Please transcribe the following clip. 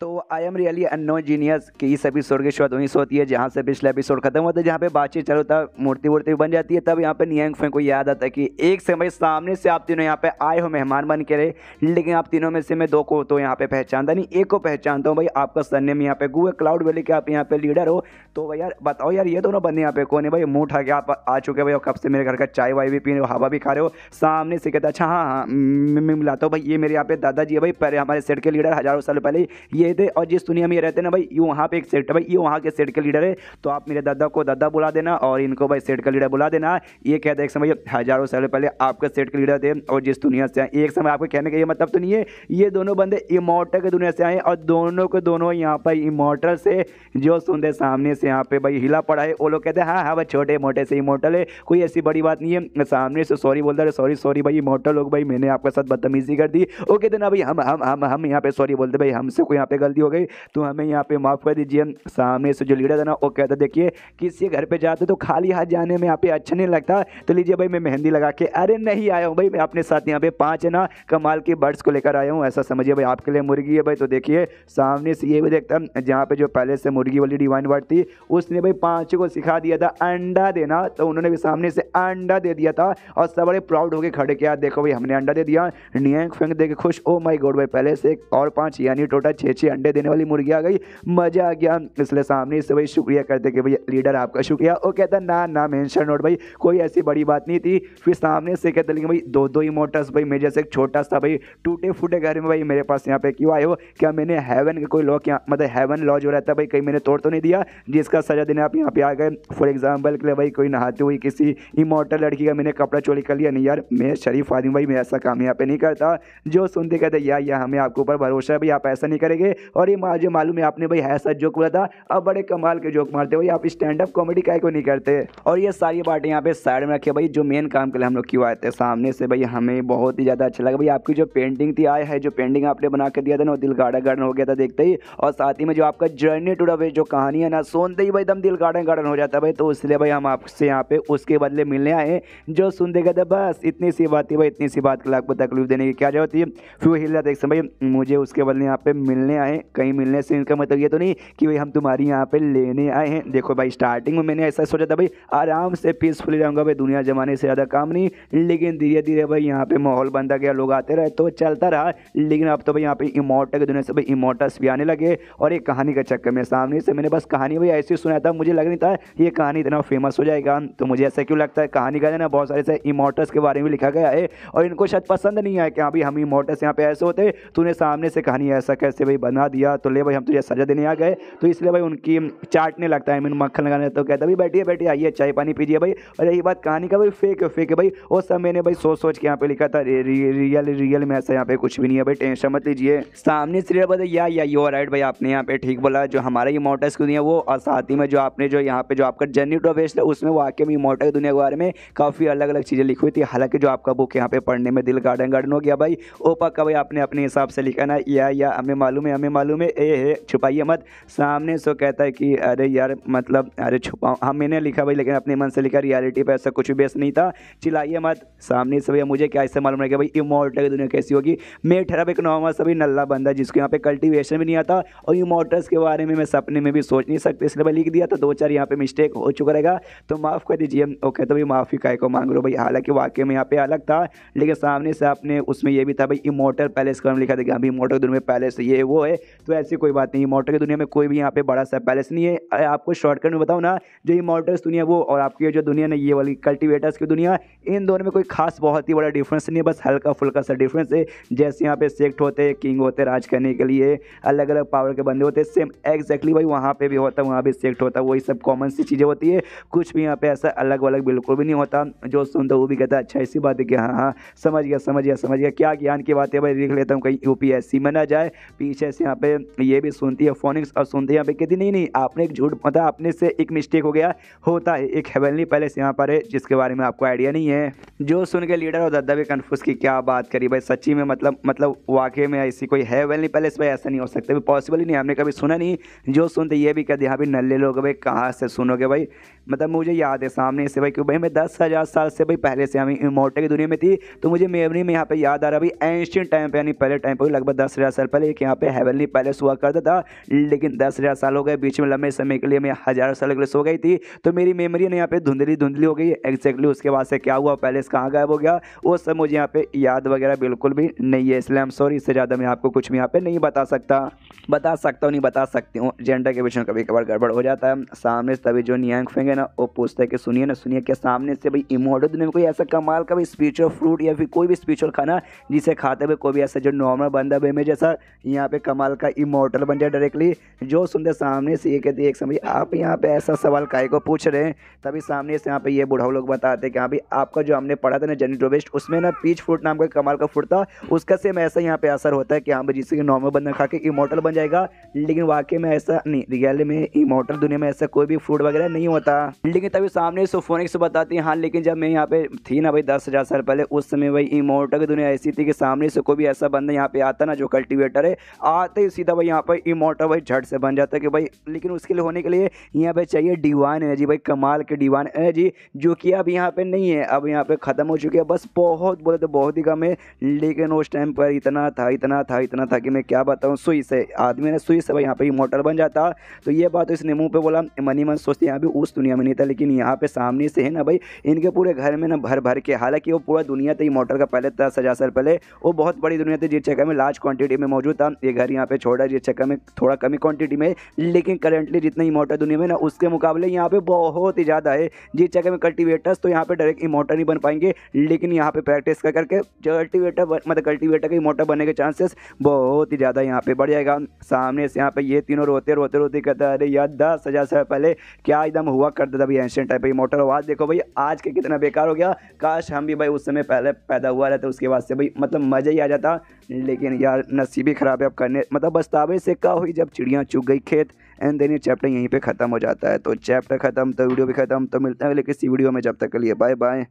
तो I am really unknown genius कि इस एपिसोड की शुरुआत वहीं से होती है जहाँ से पिछला एपिसोड खत्म होता है जहाँ पे बातचीत चलो था मूर्ति वूर्ति बन जाती है तब यहाँ पे नियंग फेंग को याद आता है कि एक समय सामने से आप तीनों यहाँ पे आए हो मेहमान बन के रहे लेकिन आप तीनों में से मैं दो को तो यहाँ पे पहचानता नहीं एक को पहचानता हूँ भाई आपका सरनेम यहाँ पे गुए है क्लाउड वैली के आप यहाँ पे लीडर हो तो भाई यार बताओ यार ये दोनों बंदे यहाँ पे कौन है भाई मुँह उठा के आप आ चुके भाई और कब से मेरे घर का चाय वाय भी पी रहे हो हवा भी खा रहे हो सामने से कहता अच्छा हाँ हाँ मैं मिलाता हूँ भाई ये मेरे यहाँ पे दादाजी है भाई पहले हमारे सेट के लीडर हज़ारों साल पहले ये ये थे और जिस दुनिया में ये रहते ना भाई ये वहाँ पे एक सेट है भाई ये वहाँ के सेट के लीडर है तो आप मेरे दादा को दादा बुला देना और इनको भाई सेट का लीडर बुला देना ये कहते एक समय हज़ारों साल पहले आपका सेट के लीडर थे और जिस दुनिया से आए एक समय आपको कहने का ये मतलब तो नहीं है ये दोनों बंदे इमोटल की दुनिया से आए और दोनों के दोनों यहाँ पर इमोटल से जो सुनते सामने से यहाँ पे भाई हिला पड़ा है वो लोग कहते हैं हाँ हाँ भाई छोटे मोटे से इमोटल है कोई ऐसी बड़ी बात नहीं है सामने से सॉरी बोलता है सॉरी सॉरी भाई इमोटल लोग भाई मैंने आपके साथ बदतमीजी कर दी ओके देना भाई हम हम हम हम यहाँ पे सॉरी बोलते भाई हमसे कोई यहाँ पे गलती हो गई तो हमें यहाँ पे माफ़ कर दीजिए सामने से जो लीडर है ना वो कहता देखिए किसी घर पर जाते तो खाली हाथ जाने में यहाँ पे अच्छा नहीं लगता तो लीजिए भाई मैं मेहंदी लगा के अरे नहीं आया हूँ भाई मैं अपने साथ यहाँ पे पाँच है ना कमाल के बर्ड्स को लेकर आया हूँ ऐसा समझिए भाई आपके लिए मुर्गी है भाई तो देखिए सामने से ये भी देखता जहाँ पे जो पहले से मुर्गी वाली डिवाइन वर्ड थी उसने भाई पाँच को सिखा दिया था अंडा देना तो उन्होंने भी सामने से अंडा दे दिया था और सब बड़े प्राउड होकर खड़े किया देखो भाई हमने अंडा दे दिया नियंग फेंक दे खुश ओ माई गोड भाई पहले से और पाँच यानी टोटल छः छः अच्छी अंडे देने वाली मुर्गी आ गई मज़ा आ गया इसलिए सामने से भाई शुक्रिया करते कि भाई लीडर आपका शुक्रिया वो कहता ना ना मेंशन नोट भाई कोई ऐसी बड़ी बात नहीं थी फिर सामने से कहते लेकिन भाई दो दो ही मोटर्स भाई मेरे जैसे एक छोटा सा भाई टूटे फूटे घर में भाई मेरे पास यहाँ पे क्यों आए हो क्या मैंने हेवन का कोई लॉ क्या मतलब हेवन लॉ जो रहता है भाई कहीं मैंने तोड़ तो नहीं दिया जिसका सजा देने आप यहाँ पे आ गए फॉर एग्जाम्पल के लिए भाई कोई नहाते हुई किसी इमोटल लड़की का मैंने कपड़ा चोरी कर लिया नहीं यार मैं शरीफ आदमी भाई मैं ऐसा काम यहाँ पे नहीं करता जो सुनते कहते यार या हमें आपके ऊपर भरोसा है भाई आप ऐसा नहीं करेंगे और ये मुझे मालूम है आपने भाई ऐसा जोक बोला था अब बड़े कमाल के जोक मारते भाई आप स्टैंड अप कॉमेडी का को नहीं करते और ये सारी बातें यहाँ पे साइड में रखिए भाई जो मेन काम के लिए हम लोग क्यों आए थे सामने से भाई हमें बहुत ही ज़्यादा अच्छा लगा भाई आपकी जो पेंटिंग थी आया है जो पेंटिंग आपने बना के दिया था ना वो दिल गार्डन गार्डन हो गया था देखते ही और साथ ही में जो आपका जर्नी टू वे जो कहानी है ना सुनते ही भाई एकदम दिल गार्डन गार्डन हो जाता भाई तो इसलिए भाई हम आपसे यहाँ पे उसके बदले मिलने आए जो सुन देगा था बस इतनी सी बात थी भाई इतनी सी बात के लिए आपको तकलीफ देने की क्या जरूरत थी वही देख सकते भाई मुझे उसके बदले यहाँ पे मिलने आए कहीं मिलने से इनका मतलब ये तो नहीं कि भाई हम तुम्हारी यहाँ पे लेने आए हैं देखो भाई स्टार्टिंग में मैंने ऐसा सोचा था भाई आराम से पीसफुली रहूँगा भाई दुनिया जमाने से ज़्यादा काम नहीं लेकिन धीरे धीरे भाई यहाँ पे माहौल बनता गया लोग आते रहे तो चलता रहा लेकिन अब तो भाई यहाँ पे इमोटा की दुनिया से भाई इमोटस भी आने लगे और एक कहानी का चक्कर में सामने से मैंने बस कहानी भाई ऐसी सुना था मुझे लग नहीं था ये कहानी इतना फेमस हो जाएगा तो मुझे ऐसा क्यों लगता है कहानी का ना बहुत सारे ऐसे इमोटर्स के बारे में लिखा गया है और इनको शायद पसंद नहीं आया कि हाँ भाई हम इमोटर्स यहाँ पे ऐसे होते तो उन्हें सामने से कहानी ऐसा कैसे भाई बना दिया तो ले भाई हम तुझे सजा देने आ गए तो इसलिए भाई उनकी चाटने लगता है मीन मक्खन लगाने तो कहता भाई बैठिए बैठिए आइए चाय पानी पीजिए भाई और यही बात कहानी का भाई फेक फेक भाई वो सब मैंने भाई सोच सोच के यहाँ पे लिखा था रियल रियल में ऐसा यहाँ पे कुछ भी नहीं है भाई टेंशन मत लीजिए सामने सीरियल बताइए या या यू राइट भाई आपने यहाँ पे ठीक बोला जो हमारा इमोटस की दुनिया वो और साथ ही में जो आपने जो यहाँ पे जो आपका जर्नी टू वेस्ट है उसमें वाकई में इमोटल की दुनिया के बारे में काफ़ी अलग अलग चीज़ें लिखी हुई थी हालांकि जो आपका बुक यहाँ पे पढ़ने में दिल गार्डन गार्डन हो गया भाई ओपा का भाई आपने अपने हिसाब से लिखा ना या या हमें मालूम है हमें हमें मालूम है ए है छुपाइए मत सामने सो कहता है कि अरे यार मतलब अरे छुपाओ हम हाँ, मैंने लिखा भाई लेकिन अपने मन से लिखा रियलिटी पर ऐसा कुछ भी बेस नहीं था चिल्लाइए मत सामने से भैया मुझे क्या ऐसा मालूम रहेगा भाई इमोटल की दुनिया कैसी होगी मैं ठहरा एक नॉर्मल सभी नल्ला बंदा जिसको यहाँ पे कल्टिवेशन भी नहीं आता और इमोटर्स के बारे में मैं सपने में भी सोच नहीं सकते इसलिए भाई लिख दिया था दो चार यहाँ पे मिस्टेक हो चुका रहेगा तो माफ़ कर दीजिए ओके तो भाई माफ़ी काय को मांग लो भाई हालांकि वाक्य में यहाँ पे अलग था लेकिन सामने से आपने उसमें ये भी था भाई इमोटर पैलेस का लिखा था कि अभी इमोटर दुनिया पैलेस ये वो है है तो ऐसी कोई बात नहीं मोटर की दुनिया में कोई भी यहाँ पे बड़ा सा पैलेस नहीं है आपको शॉर्टकट में बताऊँ ना जो ये मोटर्स दुनिया वो और आपकी जो दुनिया ना ये वाली कल्टिवेटर्स की दुनिया इन दोनों में कोई खास बहुत ही बड़ा डिफरेंस नहीं है बस हल्का फुल्का सा डिफरेंस है जैसे यहाँ पे सेक्ट होते हैं किंग होते हैं राज करने के लिए अलग अलग पावर के बंदे होते हैं सेम एग्जैक्टली भाई वहाँ पर भी होता है वहाँ भी सेक्ट होता है वही सब कॉमन सी चीज़ें होती है कुछ भी यहाँ पे ऐसा अलग अलग बिल्कुल भी नहीं होता जो सुनता वो भी कहता अच्छा ऐसी बात है कि हाँ हाँ समझ गया समझ गया समझ गया क्या ज्ञान की बात है भाई देख लेता हूँ कहीं यू पी में ना जाए पीछे जैसे यहाँ पे ये भी सुनती है फोनिक्स और सुनती है यहाँ पे कहती नहीं नहीं आपने एक झूठ मतलब आपने से एक मिस्टेक हो गया होता है एक हेवनली पैलेस यहाँ पर है जिसके बारे में आपको आइडिया नहीं है जो सुन के लीडर और दद्दा भी कन्फ्यूज की क्या बात करी भाई सच्ची में मतलब मतलब वाकई में ऐसी कोई हेवनली पैलेस भाई ऐसा नहीं हो सकता पॉसिबल ही नहीं हमने कभी सुना नहीं जो सुनते ये भी कहते यहाँ पे नल्ले लोग भाई कहाँ से सुनोगे भाई मतलब मुझे याद है सामने से भाई क्योंकि भाई मैं दस हज़ार साल से भाई पहले से हमें इमोटे की दुनिया में थी तो मुझे मेमोरी में यहाँ पे याद आ रहा भाई एंशियन टाइम पे यानी पहले टाइम पर लगभग दस हज़ार साल पहले एक यहाँ पे है हेवनली पैलेस हुआ करता था लेकिन दस हज़ार साल हो गए बीच में लंबे समय के लिए मैं हज़ार साल के लिए सो गई थी तो मेरी मेमोरी ना यहाँ पे धुंधली धुंधली हो गई एक्जैक्टली उसके बाद से क्या हुआ पैलेस कहाँ गायब हो गया वो सब मुझे यहाँ पे याद वगैरह बिल्कुल भी नहीं है इसलिए हम सॉरी इससे ज़्यादा मैं आपको कुछ भी यहाँ पे नहीं बता सकता बता सकता हूँ नहीं बता सकती हूँ जेंडर के विषय में कभी कभार गड़बड़ हो जाता है सामने से तभी जो नियंक फेंगे ना वो पूछते हैं कि सुनिए ना सुनिए क्या सामने से भाई इमोडो दुनिया में कोई ऐसा कमाल का भी स्पिरिचुअल फ्रूट या फिर कोई भी स्पिरिचुअल खाना जिसे खाते हुए कोई भी ऐसा जो नॉर्मल बंदा भाई मैं जैसा यहाँ पे कमाल का इमोटल बन जाए डायरेक्टली जो सुनते सामने से ये कहते हैं एक समय आप यहाँ पे ऐसा सवाल काय को पूछ रहे हैं तभी सामने से यहाँ पे ये बुढ़ाऊ लोग बताते हैं कि हाँ भाई आपका जो हमने पढ़ा था ना जनी डोबेस्ट उसमें ना पीच फ्रूट नाम का कमाल का फ्रूट था उसका सेम ऐसा यहाँ पे असर होता है कि हाँ भाई जिससे नॉर्मल बंदर खा के इमोटल बन जाएगा लेकिन वाकई में ऐसा नहीं रियल में इमोटल दुनिया में ऐसा कोई भी फ्रूट वगैरह नहीं होता लेकिन तभी सामने सोफोनिक्स बताती है हाँ लेकिन जब मैं यहाँ पे थी ना भाई दस हज़ार साल पहले उस समय भाई इमोटल की दुनिया ऐसी थी कि सामने से कोई भी ऐसा बंदा यहाँ पे आता ना जो कल्टिवेटर है आ आते ही सीधा भाई यहाँ पर इमोटो भाई झट से बन जाता है कि भाई लेकिन उसके लिए होने के लिए यहाँ पे चाहिए डिवाइन एनर्जी भाई कमाल के डिवाइन एनर्जी जो कि अब यहाँ पे नहीं है अब यहाँ पे ख़त्म हो चुकी है बस बहुत बोले तो बहुत ही कम है लेकिन उस टाइम पर इतना था इतना था इतना था कि मैं क्या बताऊँ सुई से आदमी ने सुई से भाई यहाँ पर इमोटर बन जाता तो ये बात इसने मुँह पर बोला मनी मन सोचते यहाँ भी उस दुनिया में नहीं था लेकिन यहाँ पर सामने से है ना भाई इनके पूरे घर में ना भर भर के हालाँकि वो पूरा दुनिया था इमोटर का पहले दस हज़ार पहले वो बहुत बड़ी दुनिया थी जिस जगह में लार्ज क्वान्टिटी में मौजूद था ये घर यहाँ पे छोड़ा जी चक्कर में थोड़ा कमी क्वांटिटी में लेकिन करंटली जितने इमोटर दुनिया में ना उसके मुकाबले यहाँ पे बहुत ही ज़्यादा है जी चक्कर में कल्टीवेटर्स तो यहाँ पे डायरेक्ट इमोटर नहीं बन पाएंगे लेकिन यहाँ पे प्रैक्टिस कर करके कल्टीवेटर मतलब कल्टीवेटर का इमोटर बनने के चांसेस बहुत ही ज़्यादा यहाँ पे बढ़ जाएगा सामने से यहाँ पे ये तीनों रोते रोते रोते कहते अरे यार दस हज़ार साल पहले क्या एकदम हुआ करता था भाई एंशियन टाइप इमोटर आवाज़ देखो भाई आज के कितना बेकार हो गया काश हम भी भाई उस समय पहले पैदा हुआ रहता उसके बाद से भाई मतलब मज़ा ही आ जाता लेकिन यार नसीबी ख़राब है अब करने मतलब बस्तावे से का हुई जब चिड़िया चुग गई खेत एंड देन ये चैप्टर यहीं पे ख़त्म हो जाता है तो चैप्टर ख़त्म तो वीडियो भी ख़त्म तो मिलता है लेकिन इसी वीडियो में जब तक के लिए बाय बाय